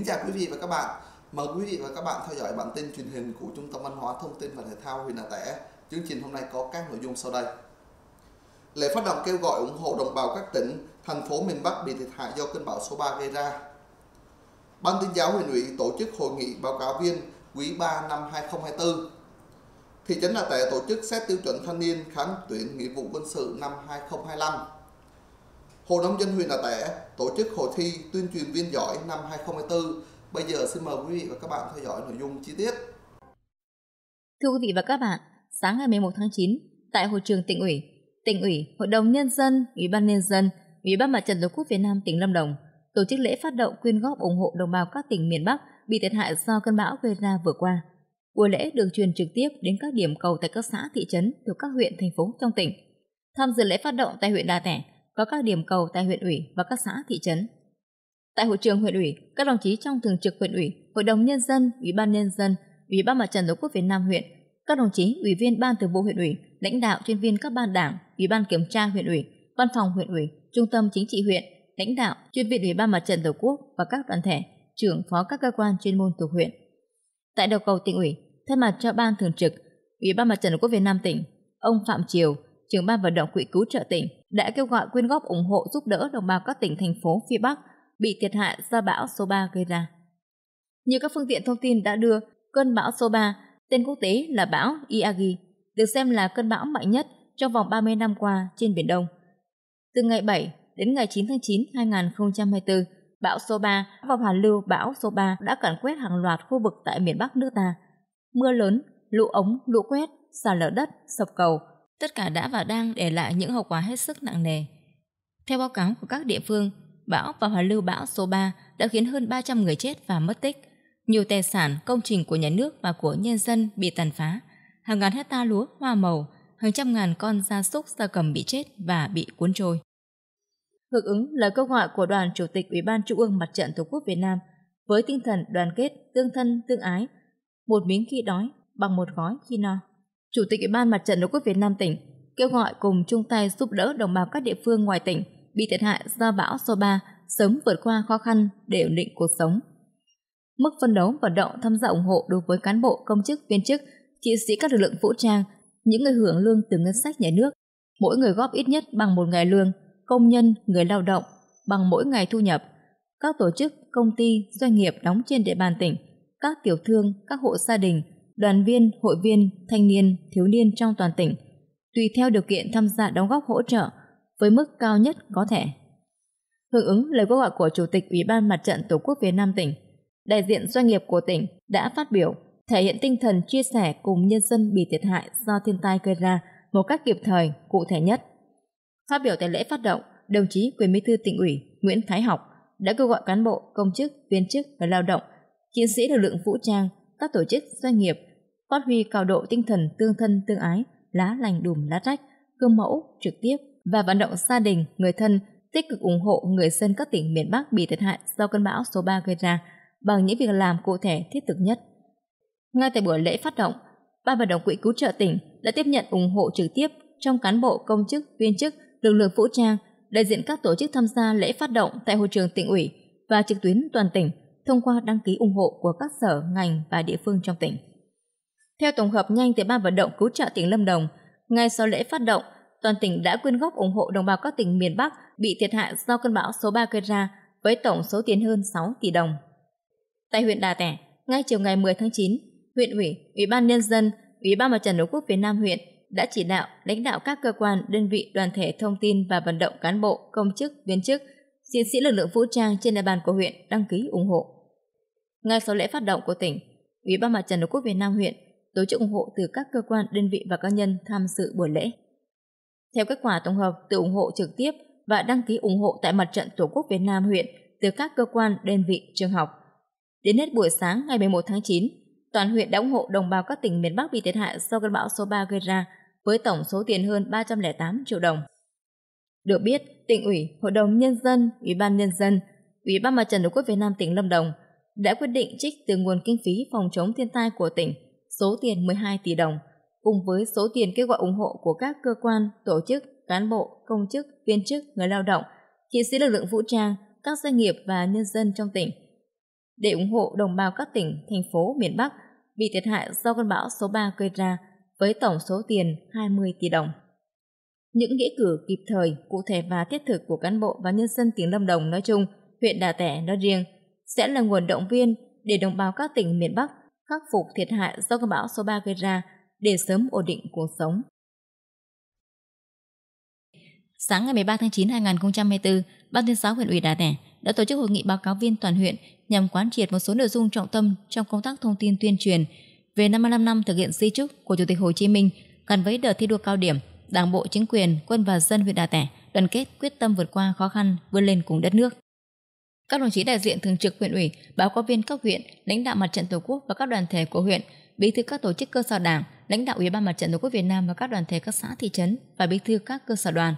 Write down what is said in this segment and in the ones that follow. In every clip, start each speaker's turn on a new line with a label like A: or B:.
A: Kính chào quý vị và các bạn. Mời quý vị và các bạn theo dõi bản tin truyền hình của Trung tâm Văn hóa Thông tin và Thể thao huyện Hà Tẻ. Chương trình hôm nay có các nội dung sau đây. Lễ phát động kêu gọi ủng hộ đồng bào các tỉnh, thành phố miền Bắc bị thiệt hại do cơn bão số 3 gây ra. Ban tuyên giáo huyện ủy tổ chức hội nghị báo cáo viên quý 3 năm 2024. Thị trấn Hà Tẻ tổ chức xét tiêu chuẩn thanh niên khám tuyển nghĩa vụ quân sự năm 2025. Hội nông dân huyện Đà Tẻ tổ chức hội thi tuyên truyền viên giỏi năm 2024. Bây giờ xin mời quý vị và các bạn theo dõi nội dung chi tiết. Thưa quý vị và các bạn, sáng ngày 11 tháng 9, tại hội trường tỉnh ủy, tỉnh ủy, hội đồng nhân dân, ủy ban nhân dân, ủy ban mặt trận tổ quốc Việt Nam tỉnh Lâm Đồng tổ chức lễ phát động quyên góp ủng hộ đồng bào các tỉnh miền Bắc bị thiệt hại do cơn bão gây ra vừa qua. Buổi lễ được truyền trực tiếp đến các điểm cầu tại các xã thị trấn thuộc các huyện thành phố trong tỉnh. Tham dự lễ phát động tại huyện Đà Tẻ và các điểm cầu tại huyện ủy và các xã thị trấn. Tại hội trường huyện ủy, các đồng chí trong thường trực huyện ủy, hội đồng nhân dân, ủy ban nhân dân, ủy ban mặt trận tổ quốc Việt Nam huyện, các đồng chí ủy viên ban thường vụ huyện ủy, lãnh đạo chuyên viên các ban đảng, ủy ban kiểm tra huyện ủy, văn phòng huyện ủy, trung tâm chính trị huyện, lãnh đạo chuyên viên ủy ban mặt trận tổ quốc và các đoàn thể, trưởng phó các cơ quan chuyên môn thuộc huyện. Tại đầu cầu tỉnh ủy, thay mặt cho ban thường trực, ủy ban mặt trận tổ quốc Việt Nam tỉnh, ông Phạm Triều, trưởng ban vận động quỹ cứu trợ tỉnh đã kêu gọi quyên góp ủng hộ giúp đỡ đồng bào các tỉnh thành phố phía Bắc bị thiệt hại do bão số 3 gây ra. Như các phương tiện thông tin đã đưa, cơn bão số 3, tên quốc tế là bão Iagi, được xem là cơn bão mạnh nhất trong vòng 30 năm qua trên Biển Đông. Từ ngày 7 đến ngày 9 tháng 9 2024, bão số 3 và hoàn lưu bão số 3 đã càn quét hàng loạt khu vực tại miền Bắc nước ta. Mưa lớn, lũ ống, lũ quét, sạt lở đất, sập cầu – tất cả đã và đang để lại những hậu quả hết sức nặng nề. Theo báo cáo của các địa phương, bão và hoàn lưu bão số 3 đã khiến hơn 300 người chết và mất tích. Nhiều tài sản, công trình của nhà nước và của nhân dân bị tàn phá. Hàng ngàn hecta lúa, hoa màu, hàng trăm ngàn con gia súc, gia cầm bị chết và bị cuốn trôi. Hưởng ứng lời kêu gọi của đoàn Chủ tịch Ủy ban Trung ương Mặt trận Tổ quốc Việt Nam với tinh thần đoàn kết, tương thân, tương ái, một miếng khi đói bằng một gói khi no. Chủ tịch Ủy ban Mặt trận Tổ quốc Việt Nam tỉnh kêu gọi cùng chung tay giúp đỡ đồng bào các địa phương ngoài tỉnh bị thiệt hại do bão số 3 sớm vượt qua khó khăn để ổn định cuộc sống. Mức phân đấu vận động tham gia ủng hộ đối với cán bộ, công chức, viên chức, chiến sĩ các lực lượng vũ trang, những người hưởng lương từ ngân sách nhà nước, mỗi người góp ít nhất bằng một ngày lương, công nhân, người lao động bằng mỗi ngày thu nhập. Các tổ chức, công ty, doanh nghiệp đóng trên địa bàn tỉnh, các tiểu thương, các hộ gia đình đoàn viên, hội viên, thanh niên, thiếu niên trong toàn tỉnh, tùy theo điều kiện tham gia đóng góp hỗ trợ với mức cao nhất có thể. Hưởng ứng lời gọi của Chủ tịch Ủy ban Mặt trận Tổ quốc Việt Nam tỉnh, đại diện doanh nghiệp của tỉnh đã phát biểu thể hiện tinh thần chia sẻ cùng nhân dân bị thiệt hại do thiên tai gây ra một cách kịp thời, cụ thể nhất. Phát biểu tại lễ phát động, đồng chí quyền bí thư tỉnh ủy Nguyễn Thái Học đã kêu gọi cán bộ, công chức, viên chức và lao động, chiến sĩ lực lượng vũ trang, các tổ chức, doanh nghiệp phát huy cao độ tinh thần tương thân tương ái, lá lành đùm lá rách, gương mẫu trực tiếp và vận động gia đình, người thân tích cực ủng hộ người dân các tỉnh miền Bắc bị thiệt hại do cơn bão số 3 gây ra bằng những việc làm cụ thể thiết thực nhất. Ngay tại buổi lễ phát động, Ban vận động quỹ cứu trợ tỉnh đã tiếp nhận ủng hộ trực tiếp trong cán bộ công chức, viên chức, lực lượng vũ trang, đại diện các tổ chức tham gia lễ phát động tại hội trường tỉnh ủy và trực tuyến toàn tỉnh thông qua đăng ký ủng hộ của các sở, ngành và địa phương trong tỉnh. Theo tổng hợp nhanh từ Ban vận động cứu trợ tỉnh Lâm Đồng, ngay sau lễ phát động, toàn tỉnh đã quyên góp ủng hộ đồng bào các tỉnh miền Bắc bị thiệt hại do cơn bão số 3 gây ra với tổng số tiền hơn 6 tỷ đồng. Tại huyện Đà Tẻ, ngay chiều ngày 10 tháng 9, huyện ủy, ủy ban nhân dân, ủy ban mặt trận tổ quốc Việt Nam huyện đã chỉ đạo lãnh đạo các cơ quan, đơn vị, đoàn thể thông tin và vận động cán bộ, công chức, viên chức, chiến sĩ lực lượng vũ trang trên địa bàn của huyện đăng ký ủng hộ. Ngay sau lễ phát động của tỉnh, Ủy ban Mặt trận Tổ quốc Việt Nam huyện tổ chức ủng hộ từ các cơ quan, đơn vị và cá nhân tham dự buổi lễ. Theo kết quả tổng hợp từ ủng hộ trực tiếp và đăng ký ủng hộ tại mặt trận Tổ quốc Việt Nam huyện từ các cơ quan, đơn vị, trường học. Đến hết buổi sáng ngày 11 tháng 9, toàn huyện đã ủng hộ đồng bào các tỉnh miền Bắc bị thiệt hại do cơn bão số 3 gây ra với tổng số tiền hơn 308 triệu đồng. Được biết, tỉnh ủy, hội đồng nhân dân, ủy ban nhân dân, ủy ban mặt trận Tổ quốc Việt Nam tỉnh Lâm Đồng đã quyết định trích từ nguồn kinh phí phòng chống thiên tai của tỉnh số tiền 12 tỷ đồng, cùng với số tiền kêu gọi ủng hộ của các cơ quan, tổ chức, cán bộ, công chức, viên chức, người lao động, chiến sĩ lực lượng vũ trang, các doanh nghiệp và nhân dân trong tỉnh để ủng hộ đồng bào các tỉnh, thành phố miền Bắc bị thiệt hại do cơn bão số 3 gây ra với tổng số tiền 20 tỷ đồng. Những nghĩa cử kịp thời, cụ thể và thiết thực của cán bộ và nhân dân tỉnh Lâm Đồng nói chung, huyện Đà Tẻ nói riêng sẽ là nguồn động viên để đồng bào các tỉnh miền Bắc khắc phục thiệt hại do cơn bão số 3 gây ra để sớm ổn định cuộc sống. Sáng ngày 13 tháng 9 năm 2024, Ban tuyên giáo huyện ủy Đà Tẻ đã tổ chức hội nghị báo cáo viên toàn huyện nhằm quán triệt một số nội dung trọng tâm trong công tác thông tin tuyên truyền về 55 năm thực hiện di trúc của Chủ tịch Hồ Chí Minh gắn với đợt thi đua cao điểm Đảng bộ, chính quyền, quân và dân huyện Đà Tẻ đoàn kết quyết tâm vượt qua khó khăn, vươn lên cùng đất nước. Các đồng chí đại diện thường trực huyện ủy, báo cáo viên các huyện, lãnh đạo mặt trận Tổ quốc và các đoàn thể của huyện, bí thư các tổ chức cơ sở đảng, lãnh đạo Ủy ban Mặt trận Tổ quốc Việt Nam và các đoàn thể các xã thị trấn và bí thư các cơ sở đoàn.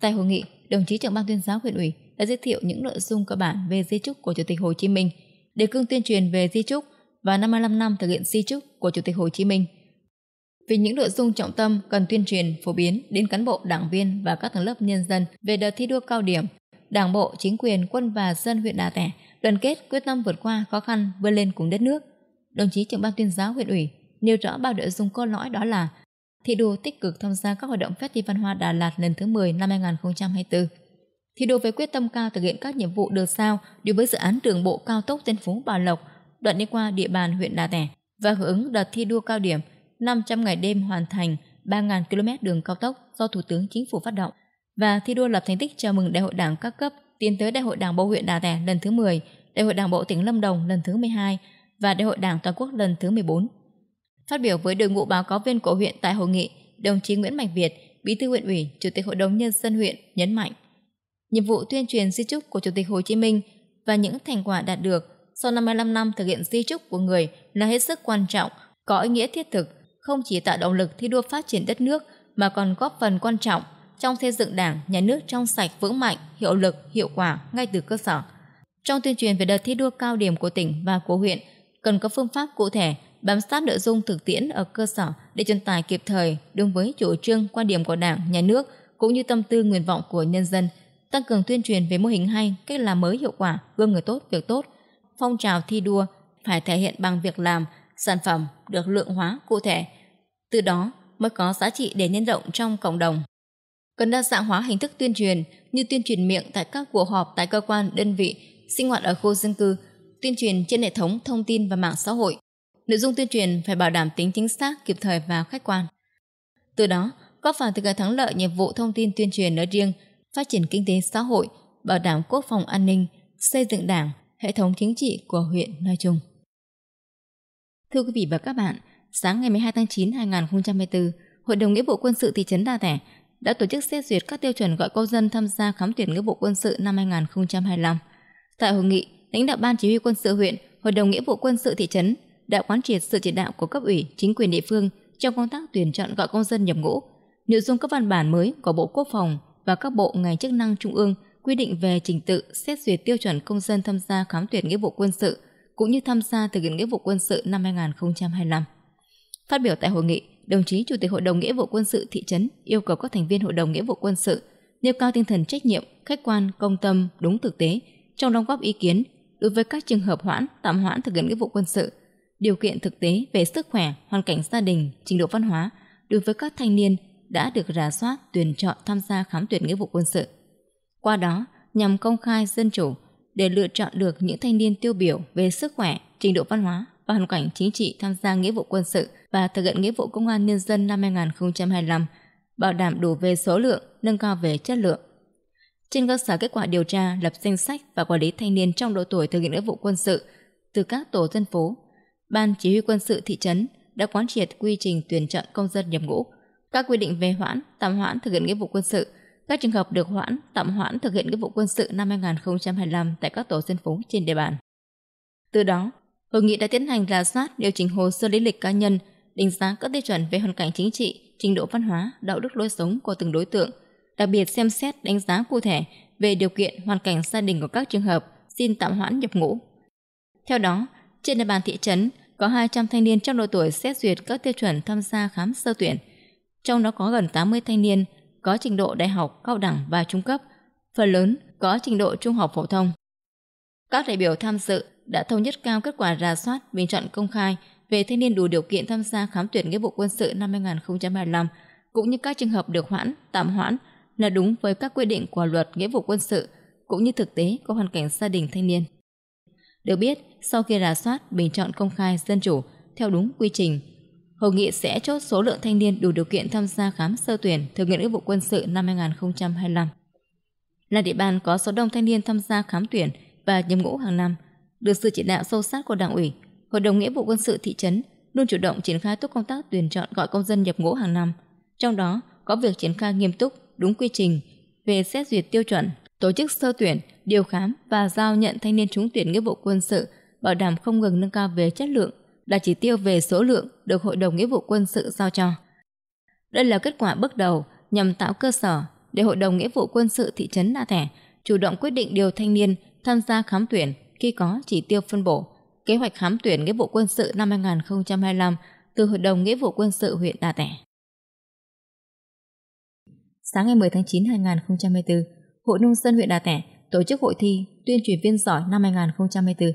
A: Tại hội nghị, đồng chí trưởng ban tuyên giáo huyện ủy đã giới thiệu những nội dung cơ bản về di trúc của Chủ tịch Hồ Chí Minh, đề cương tuyên truyền về di trúc và 55 năm thực hiện di trúc của Chủ tịch Hồ Chí Minh. Vì những nội dung trọng tâm cần tuyên truyền phổ biến đến cán bộ, đảng viên và các tầng lớp nhân dân về đợt thi đua cao điểm Đảng bộ, chính quyền, quân và dân huyện Đà Tẻ đoàn kết quyết tâm vượt qua khó khăn vươn lên cùng đất nước. Đồng chí trưởng ban tuyên giáo huyện ủy nêu rõ ba nội dung cốt lõi đó là thi đua tích cực tham gia các hoạt động Festival Văn hóa Đà Lạt lần thứ 10 năm 2024. Thi đua với quyết tâm cao thực hiện các nhiệm vụ được sao đối với dự án đường bộ cao tốc tân phú Bảo Lộc đoạn đi qua địa bàn huyện Đà Tẻ và hưởng ứng đợt thi đua cao điểm 500 ngày đêm hoàn thành 3.000 km đường cao tốc do Thủ tướng Chính phủ phát động và thi đua lập thành tích chào mừng Đại hội Đảng các cấp tiến tới Đại hội Đảng bộ huyện Đà Tẻ lần thứ 10, Đại hội Đảng bộ tỉnh Lâm Đồng lần thứ 12 và Đại hội Đảng toàn quốc lần thứ 14. Phát biểu với đội ngũ báo cáo viên của huyện tại hội nghị, đồng chí Nguyễn Mạnh Việt, Bí thư huyện ủy, Chủ tịch Hội đồng nhân dân huyện nhấn mạnh: Nhiệm vụ tuyên truyền di trúc của Chủ tịch Hồ Chí Minh và những thành quả đạt được sau 55 năm thực hiện di trúc của người là hết sức quan trọng, có ý nghĩa thiết thực, không chỉ tạo động lực thi đua phát triển đất nước mà còn góp phần quan trọng trong xây dựng đảng, nhà nước trong sạch vững mạnh, hiệu lực, hiệu quả ngay từ cơ sở. Trong tuyên truyền về đợt thi đua cao điểm của tỉnh và của huyện, cần có phương pháp cụ thể, bám sát nội dung thực tiễn ở cơ sở để truyền tải kịp thời đúng với chủ trương quan điểm của Đảng, nhà nước cũng như tâm tư nguyện vọng của nhân dân, tăng cường tuyên truyền về mô hình hay, cách làm mới hiệu quả, gương người tốt, việc tốt. Phong trào thi đua phải thể hiện bằng việc làm, sản phẩm được lượng hóa cụ thể. Từ đó mới có giá trị để nhân rộng trong cộng đồng cần đa dạng hóa hình thức tuyên truyền như tuyên truyền miệng tại các cuộc họp tại cơ quan, đơn vị, sinh hoạt ở khu dân cư, tuyên truyền trên hệ thống thông tin và mạng xã hội. Nội dung tuyên truyền phải bảo đảm tính chính xác, kịp thời và khách quan. Từ đó, góp phần thực hiện thắng lợi nhiệm vụ thông tin tuyên truyền nói riêng, phát triển kinh tế xã hội, bảo đảm quốc phòng an ninh, xây dựng đảng, hệ thống chính trị của huyện nói chung. Thưa quý vị và các bạn, sáng ngày 12 tháng 9 năm 2024, Hội đồng Nghĩa vụ Quân sự thị trấn Đa Tẻ đã tổ chức xét duyệt các tiêu chuẩn gọi công dân tham gia khám tuyển nghĩa vụ quân sự năm 2025. Tại hội nghị, lãnh đạo Ban Chỉ huy quân sự huyện, Hội đồng nghĩa vụ quân sự thị trấn đã quán triệt sự chỉ đạo của cấp ủy, chính quyền địa phương trong công tác tuyển chọn gọi công dân nhập ngũ. Nội dung các văn bản mới của Bộ Quốc phòng và các bộ ngành chức năng trung ương quy định về trình tự xét duyệt tiêu chuẩn công dân tham gia khám tuyển nghĩa vụ quân sự cũng như tham gia thực hiện nghĩa vụ quân sự năm 2025. Phát biểu tại hội nghị, đồng chí Chủ tịch Hội đồng Nghĩa vụ Quân sự thị trấn yêu cầu các thành viên Hội đồng Nghĩa vụ Quân sự nêu cao tinh thần trách nhiệm, khách quan, công tâm, đúng thực tế trong đóng góp ý kiến đối với các trường hợp hoãn, tạm hoãn thực hiện nghĩa vụ quân sự, điều kiện thực tế về sức khỏe, hoàn cảnh gia đình, trình độ văn hóa đối với các thanh niên đã được rà soát, tuyển chọn tham gia khám tuyển nghĩa vụ quân sự. Qua đó, nhằm công khai dân chủ để lựa chọn được những thanh niên tiêu biểu về sức khỏe, trình độ văn hóa, và hoàn cảnh chính trị tham gia nghĩa vụ quân sự và thực hiện nghĩa vụ công an nhân dân năm 2025, bảo đảm đủ về số lượng, nâng cao về chất lượng. Trên cơ sở kết quả điều tra, lập danh sách và quản lý thanh niên trong độ tuổi thực hiện nghĩa vụ quân sự từ các tổ dân phố, Ban Chỉ huy quân sự thị trấn đã quán triệt quy trình tuyển chọn công dân nhập ngũ, các quy định về hoãn, tạm hoãn thực hiện nghĩa vụ quân sự, các trường hợp được hoãn, tạm hoãn thực hiện nghĩa vụ quân sự năm 2025 tại các tổ dân phố trên địa bàn. Từ đó, Hội nghị đã tiến hành rà soát điều chỉnh hồ sơ lý lịch cá nhân, đánh giá các tiêu chuẩn về hoàn cảnh chính trị, trình độ văn hóa, đạo đức lối sống của từng đối tượng, đặc biệt xem xét đánh giá cụ thể về điều kiện hoàn cảnh gia đình của các trường hợp xin tạm hoãn nhập ngũ. Theo đó, trên địa bàn thị trấn có 200 thanh niên trong độ tuổi xét duyệt các tiêu chuẩn tham gia khám sơ tuyển, trong đó có gần 80 thanh niên có trình độ đại học, cao đẳng và trung cấp, phần lớn có trình độ trung học phổ thông. Các đại biểu tham dự đã thống nhất cao kết quả rà soát bình chọn công khai về thanh niên đủ điều kiện tham gia khám tuyển nghĩa vụ quân sự năm 2025 cũng như các trường hợp được hoãn, tạm hoãn là đúng với các quy định của luật nghĩa vụ quân sự cũng như thực tế có hoàn cảnh gia đình thanh niên. Được biết, sau khi rà soát bình chọn công khai dân chủ theo đúng quy trình, hội nghị sẽ chốt số lượng thanh niên đủ điều kiện tham gia khám sơ tuyển thực hiện nghĩa vụ quân sự năm 2025. Là địa bàn có số đông thanh niên tham gia khám tuyển và nhập ngũ hàng năm, được sự chỉ đạo sâu sát của Đảng ủy, Hội đồng Nghĩa vụ quân sự thị trấn luôn chủ động triển khai tốt công tác tuyển chọn gọi công dân nhập ngũ hàng năm, trong đó có việc triển khai nghiêm túc, đúng quy trình về xét duyệt tiêu chuẩn, tổ chức sơ tuyển, điều khám và giao nhận thanh niên trúng tuyển nghĩa vụ quân sự, bảo đảm không ngừng nâng cao về chất lượng, đạt chỉ tiêu về số lượng được Hội đồng Nghĩa vụ quân sự giao cho. Đây là kết quả bước đầu nhằm tạo cơ sở để Hội đồng Nghĩa vụ quân sự thị trấn Na Thẻ chủ động quyết định điều thanh niên tham gia khám tuyển khi có chỉ tiêu phân bổ, kế hoạch khám tuyển nghĩa vụ quân sự năm 2025 từ Hội đồng Nghĩa vụ Quân sự huyện Đà Tẻ. Sáng ngày 10 tháng 9 năm 2024, Hội Nông dân huyện Đà Tẻ tổ chức hội thi tuyên truyền viên giỏi năm 2024.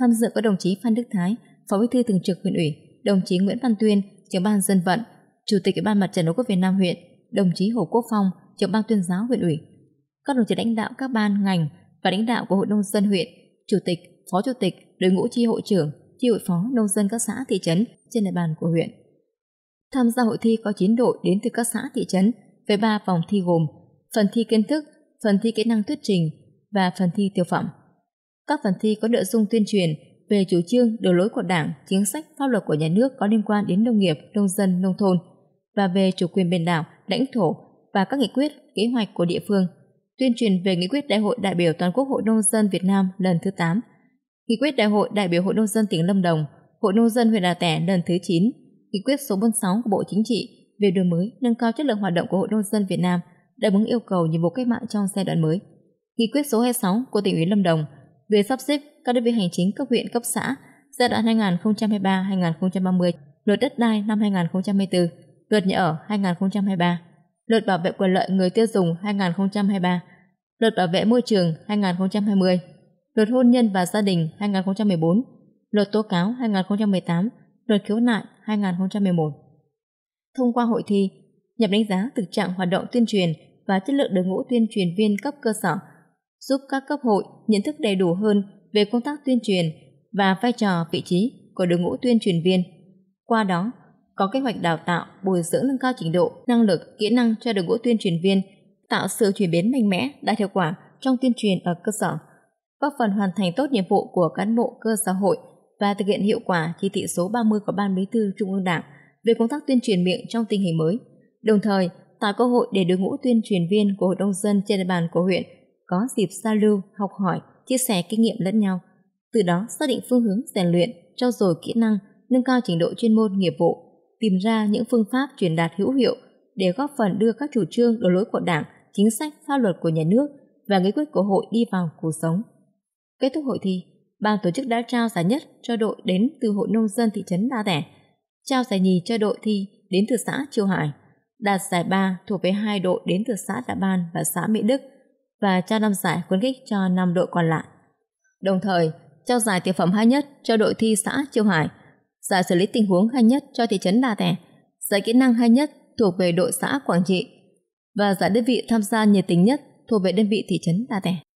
A: Tham dự có đồng chí Phan Đức Thái, Phó Bí thư Thường trực huyện ủy, đồng chí Nguyễn Văn Tuyên, trưởng ban dân vận, Chủ tịch Ủy ban Mặt trận Tổ quốc Việt Nam huyện, đồng chí Hồ Quốc Phong, trưởng ban tuyên giáo huyện ủy, các đồng chí lãnh đạo các ban ngành, và lãnh đạo của hội nông dân huyện, chủ tịch, phó chủ tịch, đội ngũ chi hội trưởng, chi hội phó nông dân các xã thị trấn trên địa bàn của huyện. Tham gia hội thi có 9 đội đến từ các xã thị trấn với 3 vòng thi gồm phần thi kiến thức, phần thi kỹ năng thuyết trình và phần thi tiêu phẩm. Các phần thi có nội dung tuyên truyền về chủ trương đường lối của Đảng, chính sách pháp luật của nhà nước có liên quan đến nông nghiệp, nông dân, nông thôn và về chủ quyền biển đảo, lãnh thổ và các nghị quyết, kế hoạch của địa phương tuyên truyền về nghị quyết Đại hội đại biểu toàn quốc Hội nông dân Việt Nam lần thứ 8, nghị quyết Đại hội đại biểu Hội nông dân tỉnh Lâm Đồng, Hội nông dân huyện Đà Tẻ lần thứ 9, nghị quyết số 46 của Bộ Chính trị về đổi mới, nâng cao chất lượng hoạt động của Hội nông dân Việt Nam đáp ứng yêu cầu nhiệm vụ cách mạng trong giai đoạn mới. Nghị quyết số 26 của tỉnh ủy Lâm Đồng về sắp xếp các đơn vị hành chính cấp huyện cấp xã giai đoạn 2023-2030, luật đất đai năm 2024, luật nhà ở 2023. Luật bảo vệ quyền lợi người tiêu dùng 2023, Luật bảo vệ môi trường 2020, Luật hôn nhân và gia đình 2014, Luật tố cáo 2018, Luật khiếu nại 2011. Thông qua hội thi, nhằm đánh giá thực trạng hoạt động tuyên truyền và chất lượng đội ngũ tuyên truyền viên cấp cơ sở, giúp các cấp hội nhận thức đầy đủ hơn về công tác tuyên truyền và vai trò vị trí của đội ngũ tuyên truyền viên. Qua đó, có kế hoạch đào tạo, bồi dưỡng nâng cao trình độ, năng lực, kỹ năng cho đội ngũ tuyên truyền viên, tạo sự chuyển biến mạnh mẽ, đạt hiệu quả trong tuyên truyền ở cơ sở, góp phần hoàn thành tốt nhiệm vụ của cán bộ cơ sở hội và thực hiện hiệu quả chỉ thị số 30 của Ban Bí thư Trung ương Đảng về công tác tuyên truyền miệng trong tình hình mới, đồng thời tạo cơ hội để đội ngũ tuyên truyền viên của hội nông dân trên địa bàn của huyện có dịp giao lưu, học hỏi, chia sẻ kinh nghiệm lẫn nhau, từ đó xác định phương hướng rèn luyện, trau dồi kỹ năng, nâng cao trình độ chuyên môn nghiệp vụ tìm ra những phương pháp truyền đạt hữu hiệu để góp phần đưa các chủ trương đường lối của Đảng, chính sách, pháp luật của nhà nước và nghị quyết của hội đi vào cuộc sống. Kết thúc hội thi, ban tổ chức đã trao giải nhất cho đội đến từ hội nông dân thị trấn Đa Tẻ, trao giải nhì cho đội thi đến từ xã Triều Hải, đạt giải ba thuộc về hai đội đến từ xã Đạ Ban và xã Mỹ Đức và trao năm giải khuyến khích cho năm đội còn lại. Đồng thời, trao giải tiểu phẩm hay nhất cho đội thi xã Triều Hải – Giải dạ xử lý tình huống hay nhất cho thị trấn Đà Tẻ, giải kỹ năng hay nhất thuộc về đội xã Quảng Trị và giải dạ đơn vị tham gia nhiệt tình nhất thuộc về đơn vị thị trấn Đà Tẻ.